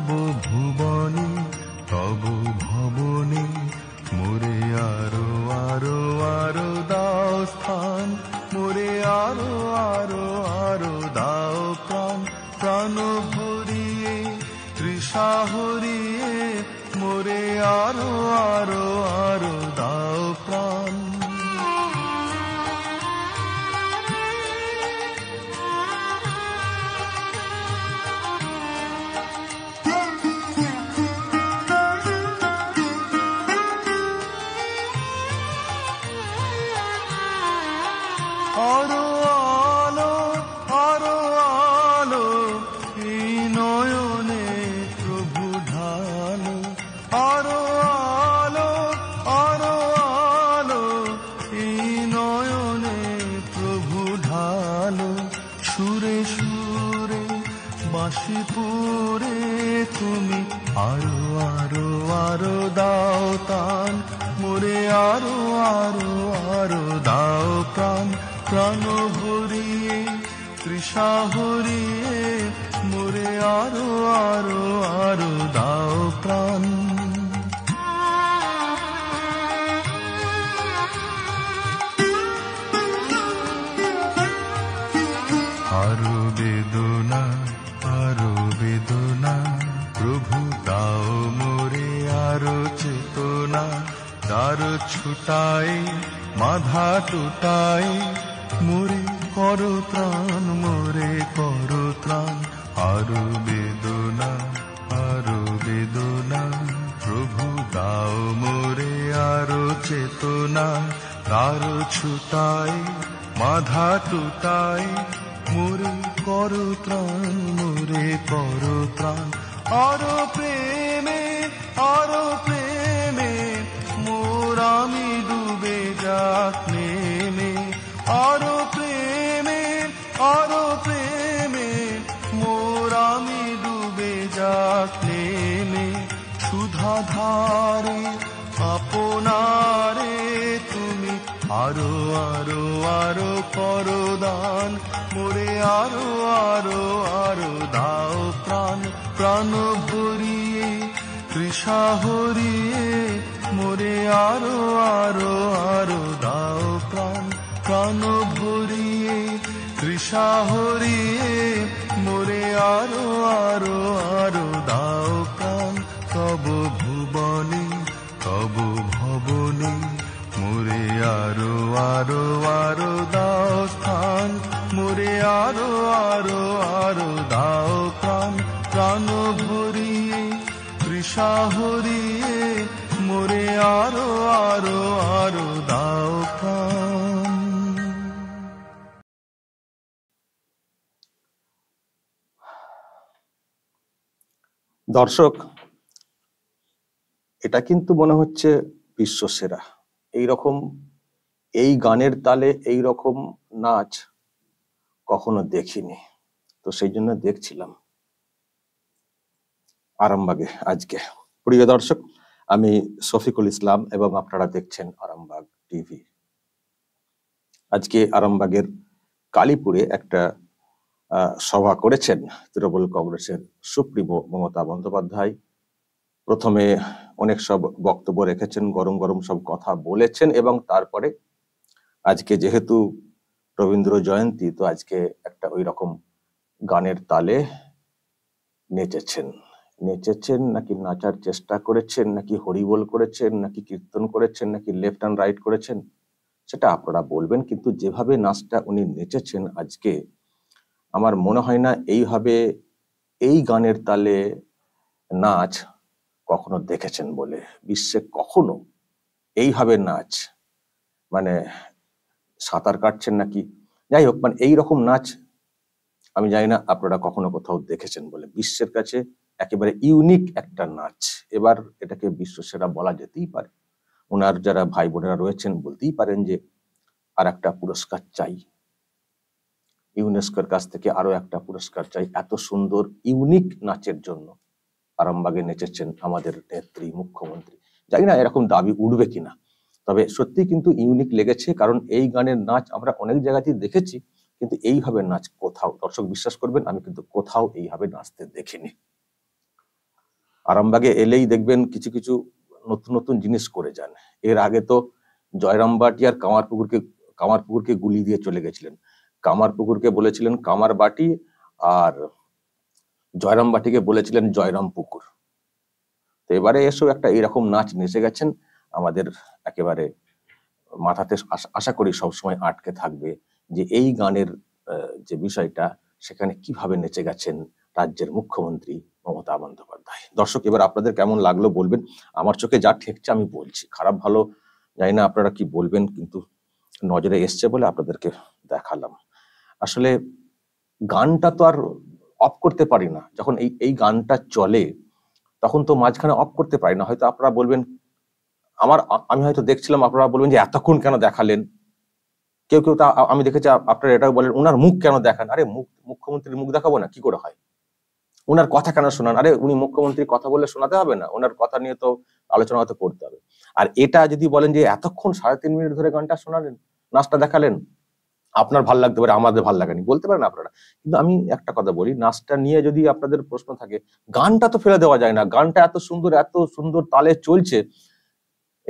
সব তুমি আরো আরো আরো দাও তান মোরে আরো আরো আরো দাও প্রাণ প্রাণ ভরিয়ে তৃষা হরিয়ে মোরে আরো আরো আরো দাও প্রাণ আরো বেদনা আরো বেদনা প্রভু দাও মোরে আরো চেতনা তার ছুটাই মাধা টুটাই মোরে কর ত্রাণ মোরে কর ত্রাণ আরো বেদনা আরো বেদনা প্রভু দাও মোরে আরো চেতনা তার ছুটাই মাধা টুটাই মোরে কর ত্রাণ মোরে কর ত্রাণ আরো প্রেমে অর প্রেমে মোর আমি ডুবে যাক নেমে অর প্রেমে আরো প্রেমে মোর আমি ডুবে যাক নেমে সুধা ধারে আপনারে তুমি আরো আরো আরো দান মোরে আরো আরো আরো দাও প্রাণ প্রাণ ভরিয়ে তৃষা হরিয়ে মোরে আরো আরো আরো দাও প্রাণ প্রাণ ভরিয়ে তৃষা হরিয়ে মোরে আরো আরো আরো দাও প্রাণ তব ভুবনে তব ভবনে মোরে আরো আরো আরো দাও স্থান মোরে আরো আরো আরো প্রাণ ভরিয়ে তৃষা হরিয়ে মোরে আরো আরো আরো দাও দর্শক এটা কিন্তু মনে হচ্ছে বিশ্বসেরা এইরকম এই গানের তালে এই রকম নাচ কখনো দেখিনি তো সেই জন্য দেখছিলাম আরামবাগে আজকে প্রিয় দর্শক আমি শফিকুল ইসলাম এবং আপনারা দেখছেন আরামবাগ টিভি আজকে আরামবাগের কালীপুরে একটা সভা করেছেন তৃণমূল কংগ্রেসের সুপ্রিমো মমতা বন্দ্যোপাধ্যায় প্রথমে অনেক সব বক্তব্য রেখেছেন গরম গরম সব কথা বলেছেন এবং তারপরে আজকে যেহেতু রবীন্দ্র জয়ন্তী তো আজকে একটা ওই রকম গানের তালে নেচেছেন নেচেছেন নাকি নাচার চেষ্টা করেছেন নাকি হরিবোল করেছেন নাকি কীর্তন করেছেন নাকি লেফট অ্যান্ড রাইট করেছেন সেটা আপনারা বলবেন কিন্তু যেভাবে নাচটা উনি নেচেছেন আজকে আমার মনে হয় না এইভাবে এই গানের তালে নাচ কখনো দেখেছেন বলে বিশ্বে কখনো এইভাবে নাচ মানে সাঁতার কাটছেন নাকি যাই হোক মানে এইরকম নাচ আমি জানি না আপনারা কখনো কোথাও দেখেছেন বলে বিশ্বের কাছে একেবারে ইউনিক একটা নাচ এবার এটাকে সেরা বলা যেতেই পারে ওনার যারা ভাই বোনেরা রয়েছেন বলতেই পারেন যে আর একটা পুরস্কার চাই ইউনেস্কোর কাছ থেকে আরো একটা পুরস্কার চাই এত সুন্দর ইউনিক নাচের জন্য আরামবাগে নেচেছেন আমাদের নেত্রী মুখ্যমন্ত্রী জানি না এরকম দাবি উঠবে কিনা তবে সত্যি কিন্তু ইউনিক লেগেছে কারণ এই গানের নাচ আমরা অনেক জায়গাতেই দেখেছি কিন্তু এইভাবে নাচ কোথাও দর্শক বিশ্বাস করবেন আমি কিন্তু কোথাও এইভাবে নাচতে দেখিনি আরামবাগে এলেই দেখবেন কিছু কিছু নতুন নতুন জিনিস করে যান এর আগে তো বাটি আর কামারপুকুরকে কামারপুকুরকে গুলি দিয়ে চলে গেছিলেন কামারপুকুরকে বলেছিলেন কামারবাটি আর বাটিকে বলেছিলেন জয়রামপুকুর তো এবারে এসব একটা এরকম নাচ নেচে গেছেন আমাদের একেবারে মাথাতে আশা করি সবসময় আটকে থাকবে যে এই গানের যে বিষয়টা সেখানে কিভাবে নেচে গেছেন রাজ্যের মুখ্যমন্ত্রী মমতা বন্দ্যোপাধ্যায় দর্শক এবার আপনাদের কেমন লাগলো বলবেন আমার চোখে যা ঠেকছে আমি বলছি খারাপ ভালো জানি না আপনারা কি বলবেন কিন্তু নজরে এসছে বলে আপনাদেরকে দেখালাম আসলে গানটা তো আর অফ করতে পারি না যখন এই এই গানটা চলে তখন তো মাঝখানে অফ করতে পারি না হয়তো আপনারা বলবেন আমার আমি হয়তো দেখছিলাম আপনারা বলবেন যে এতক্ষণ কেন দেখালেন কেউ কেউ তা আমি দেখেছি আপনারা এটাও বলেন ওনার মুখ কেন দেখান আরে মুখ মুখ্যমন্ত্রীর মুখ দেখাবো না কি করে হয় ওনার কথা কেন শোনান আরে উনি মুখ্যমন্ত্রী কথা বলে শোনাতে হবে না ওনার কথা নিয়ে তো আলোচনা হয়তো করতে হবে আর এটা যদি বলেন যে এতক্ষণ সাড়ে তিন মিনিট ধরে গানটা শোনালেন নাচটা দেখালেন আপনার ভাল লাগতে পারে আমাদের ভাল লাগেনি বলতে পারেন আপনারা কিন্তু আমি একটা কথা বলি নাচটা নিয়ে যদি আপনাদের প্রশ্ন থাকে গানটা তো ফেলে দেওয়া যায় না গানটা এত সুন্দর এত সুন্দর তালে চলছে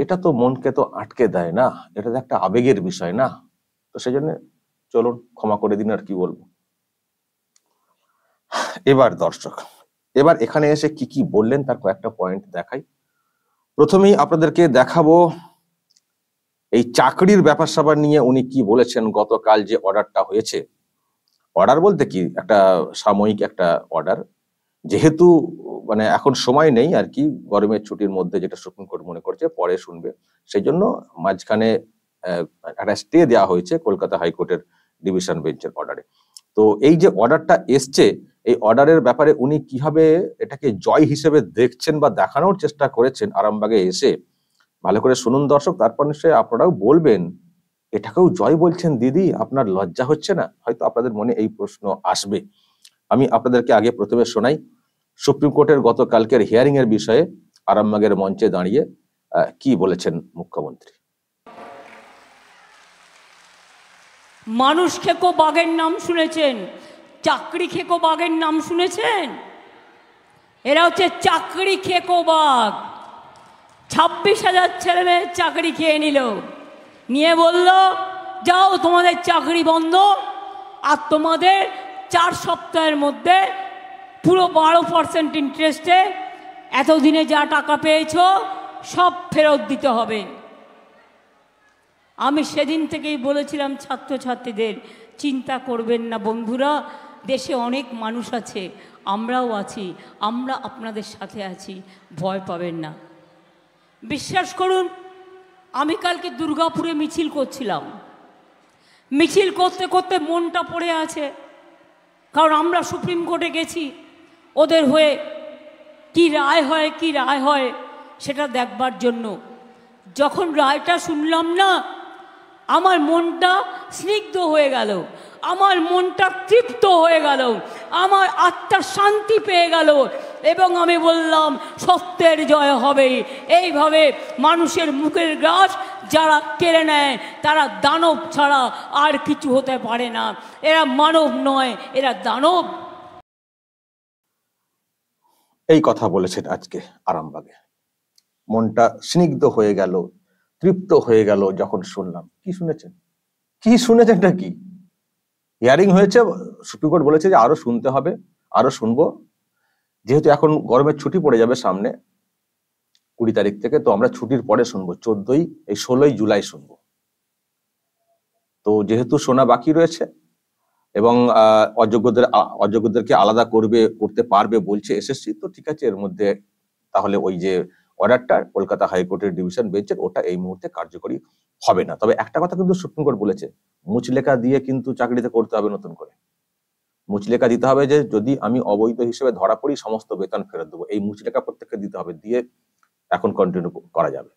এটা তো মনকে তো আটকে দেয় না এটা তো একটা আবেগের বিষয় না তো সেই জন্য চলুন ক্ষমা করে দিন আর কি বলবো এবার দর্শক এবার এখানে এসে কি কি বললেন তার কয়েকটা পয়েন্ট দেখাই প্রথমেই আপনাদেরকে দেখাবো এই চাকরির ব্যাপার স্যাপার নিয়ে উনি কি বলেছেন গতকাল যে অর্ডারটা হয়েছে অর্ডার বলতে কি একটা সাময়িক একটা অর্ডার যেহেতু মানে এখন সময় নেই আর কি গরমের ছুটির মধ্যে যেটা সুপ্রিম কোর্ট মনে করছে পরে শুনবে সেই জন্য মাঝখানে একটা স্টে দেওয়া হয়েছে কলকাতা হাইকোর্টের ডিভিশন বেঞ্চের অর্ডারে তো এই যে অর্ডারটা এসছে এই অর্ডারের ব্যাপারে উনি কিভাবে এটাকে জয় হিসেবে দেখছেন বা দেখানোর চেষ্টা করেছেন আরামবাগে এসে ভালো করে শুনুন দর্শক তারপর নিশ্চয়ই আপনারাও বলবেন এটাকেও জয় বলছেন দিদি আপনার লজ্জা হচ্ছে না হয়তো আপনাদের মনে এই প্রশ্ন আসবে আমি আপনাদেরকে আগে প্রথমে শোনাই সুপ্রিম কোর্টের গতকালকের হিয়ারিং এর বিষয়ে আরামবাগের মঞ্চে দাঁড়িয়ে কি বলেছেন মুখ্যমন্ত্রী মানুষ খেকো বাঘের নাম শুনেছেন চাকরি খেকো বাঘের নাম শুনেছেন এরা হচ্ছে চাকরি খেকো বাঘ ছাব্বিশ হাজার ছেলে মেয়ে চাকরি খেয়ে নিল নিয়ে বলল যাও তোমাদের চাকরি বন্ধ আর তোমাদের চার সপ্তাহের মধ্যে পুরো বারো পার্সেন্ট ইন্টারেস্টে এতদিনে যা টাকা পেয়েছ সব ফেরত দিতে হবে আমি সেদিন থেকেই বলেছিলাম ছাত্রছাত্রীদের চিন্তা করবেন না বন্ধুরা দেশে অনেক মানুষ আছে আমরাও আছি আমরা আপনাদের সাথে আছি ভয় পাবেন না বিশ্বাস করুন আমি কালকে দুর্গাপুরে মিছিল করছিলাম মিছিল করতে করতে মনটা পড়ে আছে কারণ আমরা সুপ্রিম কোর্টে গেছি ওদের হয়ে কি রায় হয় কি রায় হয় সেটা দেখবার জন্য যখন রায়টা শুনলাম না আমার মনটা স্নিগ্ধ হয়ে গেল আমার মনটা তৃপ্ত হয়ে গেল আমার আত্মা শান্তি পেয়ে গেল এবং আমি বললাম সত্যের জয় হবে এইভাবে মানুষের মুখের গ্রাস যারা কেড়ে নেয় তারা দানব ছাড়া আর কিছু হতে পারে না এরা মানব নয় এরা দানব এই কথা বলেছেন আজকে আরামবাগে মনটা স্নিগ্ধ হয়ে গেল তৃপ্ত হয়ে গেল যখন শুনলাম কি শুনেছেন কি শুনেছেন এটা কি হিয়ারিং হয়েছে সুপ্রিম কোর্ট বলেছে যে আরো শুনতে হবে আরো শুনবো যেহেতু এখন গরমের ছুটি পড়ে যাবে সামনে কুড়ি তারিখ থেকে তো আমরা ছুটির পরে শুনবো চোদ্দই এই ষোলোই জুলাই শুনবো তো যেহেতু শোনা বাকি রয়েছে এবং অযোগ্যদের অযোগ্যদেরকে আলাদা করবে করতে পারবে বলছে এসএসসি তো ঠিক আছে এর মধ্যে তাহলে ওই যে অর্ডারটা কলকাতা হাইকোর্টের ডিভিশন বেঞ্চের ওটা এই মুহূর্তে কার্যকরী হবে না তবে একটা কথা কিন্তু সুপ্রিম কোর্ট বলেছে মুচলেখা দিয়ে কিন্তু চাকরিতে করতে হবে নতুন করে মুচলেখা দিতে হবে যে যদি আমি অবৈধ হিসেবে ধরা পড়ি সমস্ত বেতন ফেরত দেবো এই মুচলেখা প্রত্যেককে দিতে হবে দিয়ে এখন কন্টিনিউ করা যাবে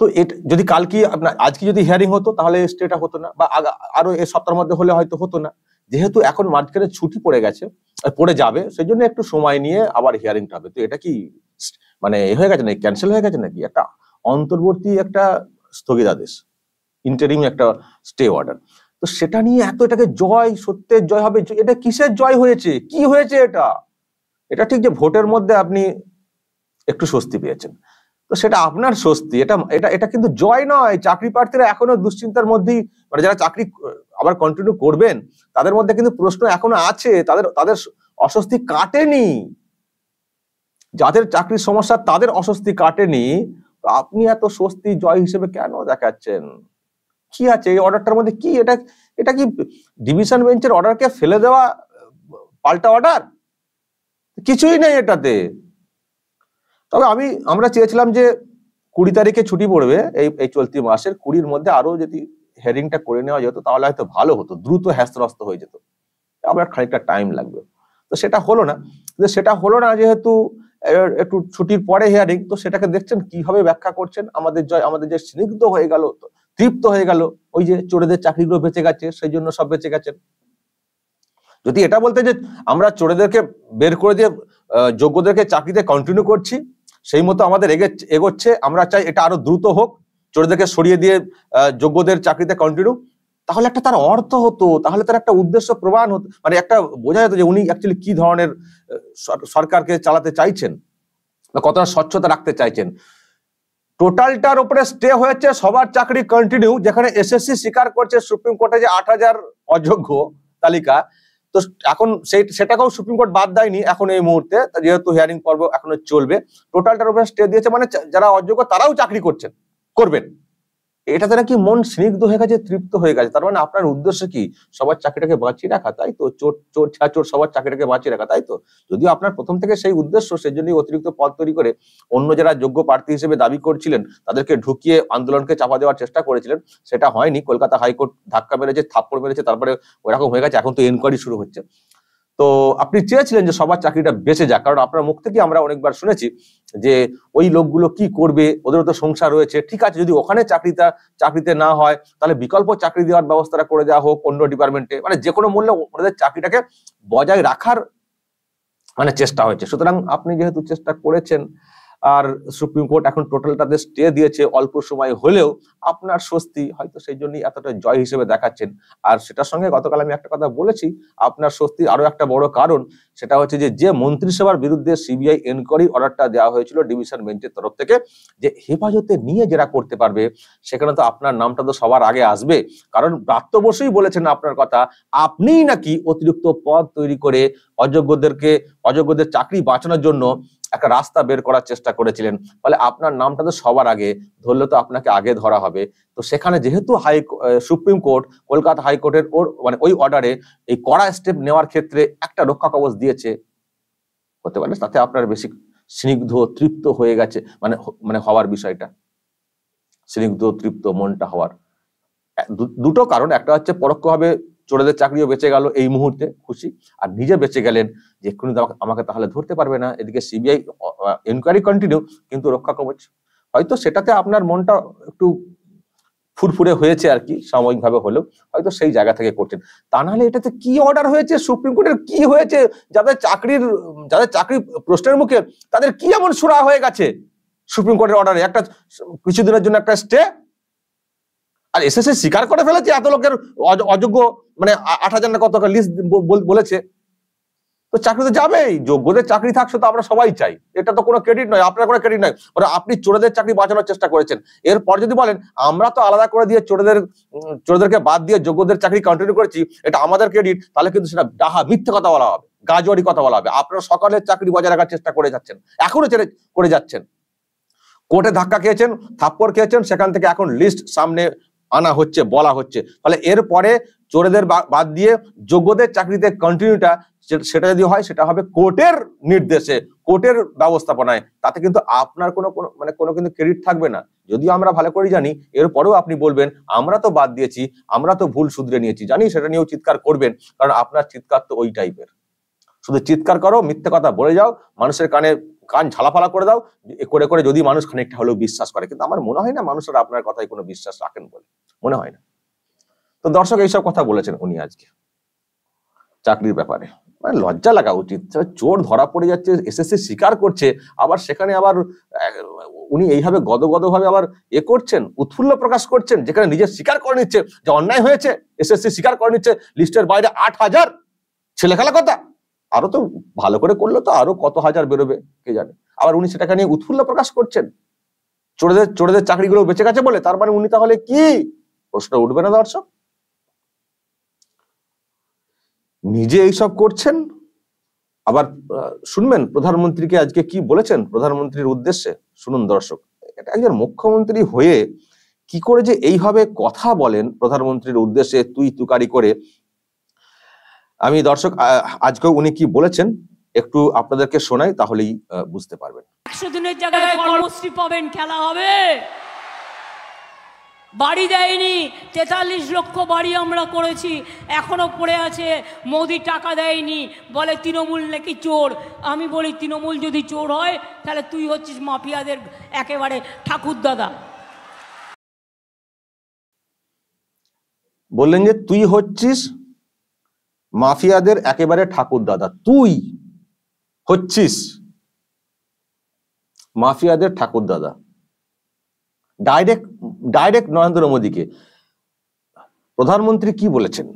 তো এট যদি কালকে আপনার আজকে যদি হিয়ারিং হতো তাহলে স্টেটা হতো না বা আরো এ সপ্তাহের মধ্যে হলে হয়তো হতো না যেহেতু এখন মাঝখানে ছুটি পড়ে গেছে পড়ে যাবে সেই জন্য একটু সময় নিয়ে আবার হিয়ারিংটা হবে তো এটা কি মানে এ হয়ে গেছে নাকি ক্যান্সেল হয়ে গেছে নাকি একটা অন্তর্বর্তী একটা স্থগিতাদেশ ইন্টারিম একটা স্টে অর্ডার তো সেটা নিয়ে এত এটাকে জয় সত্যের জয় হবে এটা কিসের জয় হয়েছে কি হয়েছে এটা এটা ঠিক যে ভোটের মধ্যে আপনি একটু স্বস্তি পেয়েছেন তো সেটা আপনার স্বস্তি এটা এটা এটা কিন্তু জয় নয় চাকরি প্রার্থীরা এখনো দুশ্চিন্তার মধ্যেই মানে যারা চাকরি আবার কন্টিনিউ করবেন তাদের মধ্যে কিন্তু প্রশ্ন এখনো আছে তাদের তাদের অস্বস্তি কাটেনি যাদের চাকরির সমস্যা তাদের অস্বস্তি কাটেনি আপনি এত স্বস্তি জয় হিসেবে কেন দেখাচ্ছেন কি আছে এই অর্ডারটার মধ্যে কি এটা এটা কি ডিভিশন বেঞ্চের অর্ডারকে ফেলে দেওয়া পাল্টা অর্ডার কিছুই নেই এটাতে তবে আমি আমরা চেয়েছিলাম যে কুড়ি তারিখে ছুটি পড়বে এই এই চলতি মাসের কুড়ির মধ্যে আরো যদি হেয়ারিংটা করে নেওয়া যেত তাহলে হয়তো ভালো হতো দ্রুত হ্যাস্তরস্ত হয়ে যেত আবার খানিকটা টাইম লাগবে তো সেটা হলো না সেটা হলো না যেহেতু একটু ছুটির পরে হেয়ারিং তো সেটাকে দেখছেন কিভাবে ব্যাখ্যা করছেন আমাদের জয় আমাদের যে স্নিগ্ধ হয়ে গেল তৃপ্ত হয়ে গেল ওই যে চোরেদের চাকরিগুলো বেঁচে গেছে সেই জন্য সব বেঁচে গেছেন যদি এটা বলতে যে আমরা চোরেদেরকে বের করে দিয়ে যোগ্যদেরকে চাকরিতে কন্টিনিউ করছি সেই মতো আমাদের এগোচ্ছে আমরা চাই এটা আরো দ্রুত হোক চোরেদেরকে সরিয়ে দিয়ে যোগ্যদের চাকরিতে কন্টিনিউ তাহলে একটা তার অর্থ হতো তাহলে তার একটা উদ্দেশ্য প্রমাণ হতো মানে একটা বোঝা যেত যে উনি অ্যাকচুয়ালি কি ধরনের সরকারকে চালাতে চাইছেন বা কতটা স্বচ্ছতা রাখতে চাইছেন টোটালটার উপরে স্টে হয়েছে সবার চাকরি কন্টিনিউ যেখানে এসএসসি স্বীকার করছে সুপ্রিম কোর্টে যে আট হাজার অযোগ্য তালিকা তো এখন সেই সেটাকেও সুপ্রিম কোর্ট বাদ দেয়নি এখন এই মুহূর্তে যেহেতু হিয়ারিং পর্ব এখনো চলবে টোটালটার উপরে স্টে দিয়েছে মানে যারা অযোগ্য তারাও চাকরি করছেন করবেন এটাতে নাকি মন স্নিগ্ধ হয়ে গেছে তৃপ্ত হয়ে গেছে তার মানে আপনার উদ্দেশ্য কি সবার চাকরিটাকে বাঁচিয়ে রাখা তাই তো চোর চোর চোর সবার চাকরিটাকে বাঁচিয়ে রাখা তাই তো যদিও আপনার প্রথম থেকে সেই উদ্দেশ্য সেই জন্যই অতিরিক্ত পদ তৈরি করে অন্য যারা যোগ্য প্রার্থী হিসেবে দাবি করছিলেন তাদেরকে ঢুকিয়ে আন্দোলনকে চাপা দেওয়ার চেষ্টা করেছিলেন সেটা হয়নি কলকাতা হাইকোর্ট ধাক্কা মেরেছে থাপ্পড় মেরেছে তারপরে ওইরকম হয়ে গেছে এখন তো এনকোয়ারি শুরু হচ্ছে তো আপনি চেয়েছিলেন যে সবার চাকরিটা বেঁচে যাক কারণ আপনার মুখ থেকে আমরা অনেকবার শুনেছি যে ওই লোকগুলো কি করবে ওদেরও তো সংসার রয়েছে ঠিক আছে যদি ওখানে চাকরিটা চাকরিতে না হয় তাহলে বিকল্প চাকরি দেওয়ার ব্যবস্থাটা করে দেওয়া হোক অন্য ডিপার্টমেন্টে মানে যে কোনো মূল্যে ওদের চাকরিটাকে বজায় রাখার মানে চেষ্টা হয়েছে সুতরাং আপনি যেহেতু চেষ্টা করেছেন আর সুপ্রিম কোর্ট এখন টোটালটাতে স্টে দিয়েছে অল্প সময় হলেও আপনার স্বস্তি হয়তো সেই জন্যই এতটা জয় হিসেবে দেখাচ্ছেন আর সেটার সঙ্গে গতকাল আমি একটা কথা বলেছি আপনার স্বস্তি আরো একটা বড় কারণ সেটা হচ্ছে যে যে মন্ত্রিসভার বিরুদ্ধে সিবিআই এনকোয়ারি অর্ডারটা দেওয়া হয়েছিল ডিভিশন বেঞ্চের তরফ থেকে যে হেফাজতে নিয়ে যারা করতে পারবে সেখানে তো আপনার নামটা তো সবার আগে আসবে কারণ ব্রাত্য বসেই বলেছেন আপনার কথা আপনিই নাকি অতিরিক্ত পদ তৈরি করে অযোগ্যদেরকে অযোগ্যদের চাকরি বাঁচানোর জন্য একটা রাস্তা বের করার চেষ্টা করেছিলেন ফলে আপনার নামটা তো সবার আগে ধরলে তো আপনাকে আগে ধরা হবে তো সেখানে যেহেতু হাই সুপ্রিম কোর্ট কলকাতা হাইকোর্টের ওর মানে ওই অর্ডারে এই কড়া স্টেপ নেওয়ার ক্ষেত্রে একটা রক্ষা কবচ দিয়েছে হতে পারে তাতে আপনার বেশি স্নিগ্ধ তৃপ্ত হয়ে গেছে মানে মানে হওয়ার বিষয়টা স্নিগ্ধ তৃপ্ত মনটা হওয়ার দুটো কারণ একটা হচ্ছে পরোক্ষভাবে চোরেদের চাকরিও বেঁচে গেল এই মুহূর্তে খুশি আর নিজে বেঁচে গেলেন যে এক্ষুনি আমাকে তাহলে ধরতে পারবে না এদিকে সিবিআই এনকোয়ারি কন্টিনিউ কিন্তু রক্ষা কবচ হয়তো সেটাতে আপনার মনটা একটু ফুরফুরে হয়েছে আর কি সাময়িকভাবে হলেও হয়তো সেই জায়গা থেকে করছেন তা নাহলে এটাতে কি অর্ডার হয়েছে সুপ্রিম কোর্টের কি হয়েছে যাদের চাকরির যাদের চাকরি প্রশ্নের মুখে তাদের কি এমন সুরা হয়ে গেছে সুপ্রিম কোর্টের অর্ডারে একটা কিছুদিনের জন্য একটা স্টে আর এসে সে স্বীকার করে ফেলেছে এত লোকের অযোগ্য মানে আট হাজার না কত লিস্ট বলেছে তো চাকরিতে যাবেই যোগ্যদের চাকরি থাকছে তো আমরা সবাই চাই এটা তো কোনো ক্রেডিট নয় আপনার কোনো ক্রেডিট নয় ওরা মানে আপনি চোরদের চাকরি বাঁচানোর চেষ্টা করেছেন এরপর যদি বলেন আমরা তো আলাদা করে দিয়ে চোরদের চোরদেরকে বাদ দিয়ে যোগ্যদের চাকরি কন্টিনিউ করেছি এটা আমাদের ক্রেডিট তাহলে কিন্তু সেটা ডাহা মিথ্যে কথা বলা হবে গাজোয়ারি কথা বলা হবে আপনারা সকালের চাকরি বজায় রাখার চেষ্টা করে যাচ্ছেন এখনো ছেড়ে করে যাচ্ছেন কোর্টে ধাক্কা খেয়েছেন থাপ্পড় খেয়েছেন সেখান থেকে এখন লিস্ট সামনে আনা হচ্ছে বলা হচ্ছে ফলে এরপরে চোরেদের বাদ দিয়ে যোগ্যদের চাকরিতে কন্টিনিউটা সেটা যদি হয় সেটা হবে কোর্টের নির্দেশে কোর্টের ব্যবস্থাপনায় তাতে কিন্তু আপনার কোনো মানে কোনো কিন্তু ক্রেডিট থাকবে না যদিও আমরা ভালো করে জানি এরপরেও আপনি বলবেন আমরা তো বাদ দিয়েছি আমরা তো ভুল শুধরে নিয়েছি জানি সেটা নিয়েও চিৎকার করবেন কারণ আপনার চিৎকার তো ওই টাইপের শুধু চিৎকার করো মিথ্যে কথা বলে যাও মানুষের কানে কান ঝালাফালা করে দাও করে করে যদি মানুষ খানিকটা হলেও বিশ্বাস করে কিন্তু আমার মনে হয় না মানুষরা আপনার কথায় কোনো বিশ্বাস রাখেন বলে মনে হয় না তো দর্শক এইসব কথা বলেছেন উনি আজকে চাকরির ব্যাপারে মানে লজ্জা লাগা উচিত চোর ধরা পড়ে যাচ্ছে এসএসসি স্বীকার করছে আবার সেখানে আবার উনি এইভাবে গদগদভাবে আবার এ করছেন উৎফুল্ল প্রকাশ করছেন যেখানে নিজের স্বীকার করে নিচ্ছে যে অন্যায় হয়েছে এসএসসি স্বীকার করে নিচ্ছে লিস্টের বাইরে আট হাজার ছেলেখেলা কথা আরো তো ভালো করে করলে তো আরো কত হাজার বেরোবে কে জানে আবার উনি সেটাকে নিয়ে উৎফুল্ল প্রকাশ করছেন চোরদের চোরদের চাকরিগুলো বেঁচে গেছে বলে তার মানে উনি তাহলে কি প্রশ্ন উঠবে না দর্শক নিজে এইসব করছেন আবার শুনবেন প্রধানমন্ত্রীকে আজকে কি বলেছেন প্রধানমন্ত্রীর উদ্দেশ্যে শুনুন দর্শক একজন মুখ্যমন্ত্রী হয়ে কি করে যে এইভাবে কথা বলেন প্রধানমন্ত্রীর উদ্দেশ্যে তুই তুকারি করে আমি দর্শক আজকে উনি কি বলেছেন একটু আপনাদেরকে শোনাই তাহলেই বুঝতে পারবেন একশো দিনের জায়গায় কর্মশ্রী পাবেন খেলা হবে বাড়ি দেয়নি তেতাল্লিশ লক্ষ বাড়ি আমরা করেছি এখনো পড়ে আছে মোদি টাকা দেয়নি বলে তৃণমূল নাকি চোর আমি বলি তৃণমূল যদি চোর হয় তাহলে তুই হচ্ছিস মাফিয়াদের একেবারে ঠাকুর দাদা বললেন যে তুই হচ্ছিস মাফিয়াদের একেবারে ঠাকুর দাদা তুই হচ্ছিস মাফিয়াদের ঠাকুর দাদা ডাইরেক্ট ডাইরেক্ট নরেন্দ্র মোদীকে প্রধানমন্ত্রী কি বলেছেন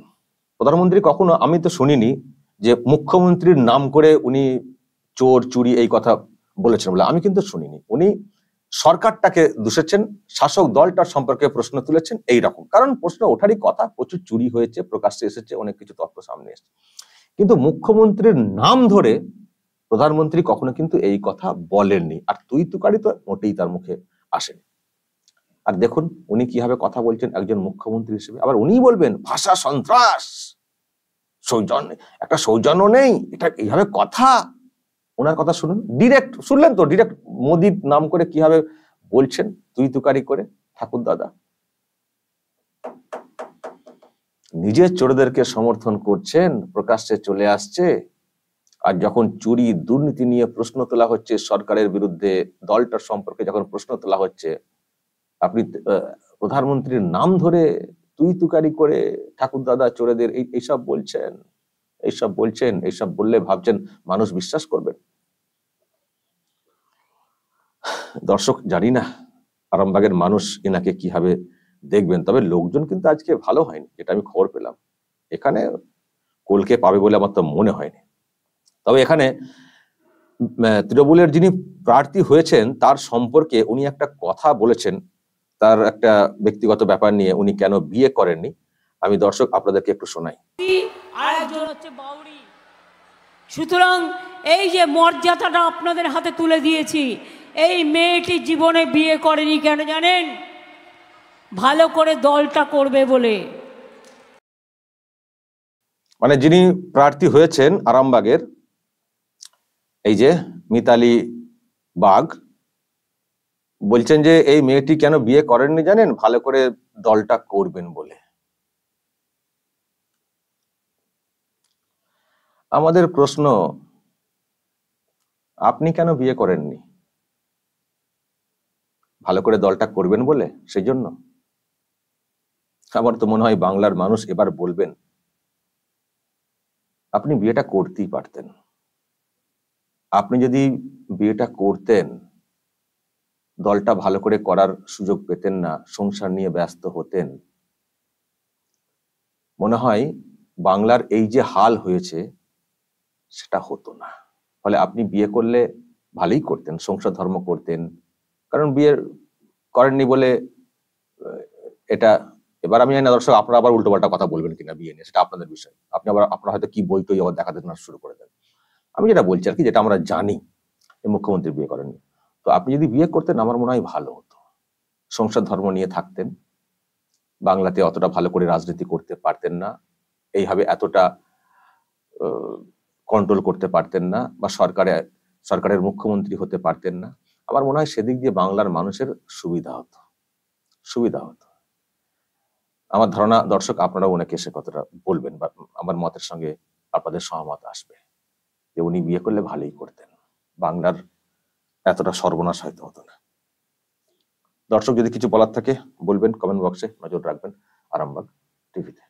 প্রধানমন্ত্রী কখনো আমি তো শুনিনি যে মুখ্যমন্ত্রীর নাম করে উনি চোর চুরি এই কথা বলেছেন বলে আমি কিন্তু শুনিনি উনি সরকারটাকে দূষেছেন শাসক দলটার সম্পর্কে প্রশ্ন তুলেছেন এই রকম কারণ প্রশ্ন ওঠারই কথা প্রচুর চুরি হয়েছে প্রকাশ্যে এসেছে অনেক কিছু তথ্য সামনে এসেছে কিন্তু মুখ্যমন্ত্রীর নাম ধরে প্রধানমন্ত্রী কখনো কিন্তু এই কথা বলেননি আর তুই তুকারি তো মোটেই তার মুখে আসেনি আর দেখুন উনি কিভাবে কথা বলছেন একজন মুখ্যমন্ত্রী হিসেবে আবার উনি বলবেন ভাষা সন্ত্রাস সৌজন্য একটা সৌজন্য নেই এটা এইভাবে কথা ওনার কথা শুনুন ডিরেক্ট শুনলেন তো ডিরেক্ট মোদির নাম করে কিভাবে বলছেন তুই তুকারি করে ঠাকুর দাদা নিজের চোরদেরকে সমর্থন করছেন প্রকাশ্যে চলে আসছে আর যখন চুরি দুর্নীতি নিয়ে প্রশ্ন তোলা হচ্ছে সরকারের বিরুদ্ধে দলটার সম্পর্কে যখন প্রশ্ন তোলা হচ্ছে আপনি প্রধানমন্ত্রীর নাম ধরে তুই তুকারি করে ঠাকুর দাদা চোরেদের এইসব বলছেন এইসব বলছেন এইসব বললে ভাবছেন মানুষ বিশ্বাস করবেন দর্শক জানি না আরামবাগের মানুষ এনাকে কিভাবে দেখবেন তবে লোকজন কিন্তু আজকে ভালো হয়নি যেটা আমি খবর পেলাম এখানে কোলকে পাবে বলে আমার তো মনে হয়নি তবে এখানে তৃণমূলের যিনি প্রার্থী হয়েছেন তার সম্পর্কে উনি একটা কথা বলেছেন তার একটা ব্যক্তিগত ব্যাপার নিয়ে উনি কেন বিয়ে করেননি আমি দর্শক আপনাদেরকে একটু শোনাই সুতরাং এই যে মর্যাদাটা আপনাদের হাতে তুলে দিয়েছি এই মেয়েটি জীবনে বিয়ে করেনি কেন জানেন ভালো করে দলটা করবে বলে মানে যিনি প্রার্থী হয়েছেন আরামবাগের এই যে মিতালি বাঘ বলছেন যে এই মেয়েটি কেন বিয়ে করেননি জানেন ভালো করে দলটা করবেন বলে আমাদের প্রশ্ন আপনি কেন বিয়ে করেননি ভালো করে দলটা করবেন বলে সেই জন্য আমার তো মনে হয় বাংলার মানুষ এবার বলবেন আপনি বিয়েটা করতেই পারতেন আপনি যদি বিয়েটা করতেন দলটা ভালো করে করার সুযোগ পেতেন না সংসার নিয়ে ব্যস্ত হতেন মনে হয় বাংলার এই যে হাল হয়েছে সেটা হতো না ফলে আপনি বিয়ে করলে ভালোই করতেন সংসার ধর্ম করতেন কারণ বিয়ে করেননি বলে এটা এবার আমি জানি না দর্শক আপনারা আবার উল্টোপাল্টা কথা বলবেন কিনা বিয়ে নিয়ে সেটা আপনাদের বিষয় আপনি আবার আপনারা হয়তো কি বই টই আবার দেখা না শুরু করে দেন আমি যেটা বলছি আর কি যেটা আমরা জানি যে মুখ্যমন্ত্রী বিয়ে করেননি তো আপনি যদি বিয়ে করতেন আমার মনে হয় ভালো হতো সংসার ধর্ম নিয়ে থাকতেন বাংলাতে অতটা ভালো করে রাজনীতি করতে পারতেন না এইভাবে এতটা কন্ট্রোল করতে পারতেন না বা সরকারে সরকারের মুখ্যমন্ত্রী হতে পারতেন না আমার মনে হয় সেদিক দিয়ে বাংলার মানুষের সুবিধা হতো সুবিধা হতো আমার ধারণা দর্শক আপনারা উনাকে এসে কতটা বলবেন বা আমার মতের সঙ্গে আপনাদের সহমত আসবে যে উনি বিয়ে করলে ভালোই করতেন বাংলার এতটা সর্বনাশ হয়তো হতো না দর্শক যদি কিছু বলার থাকে বলবেন কমেন্ট বক্সে নজর রাখবেন আরামবাগ টিভিতে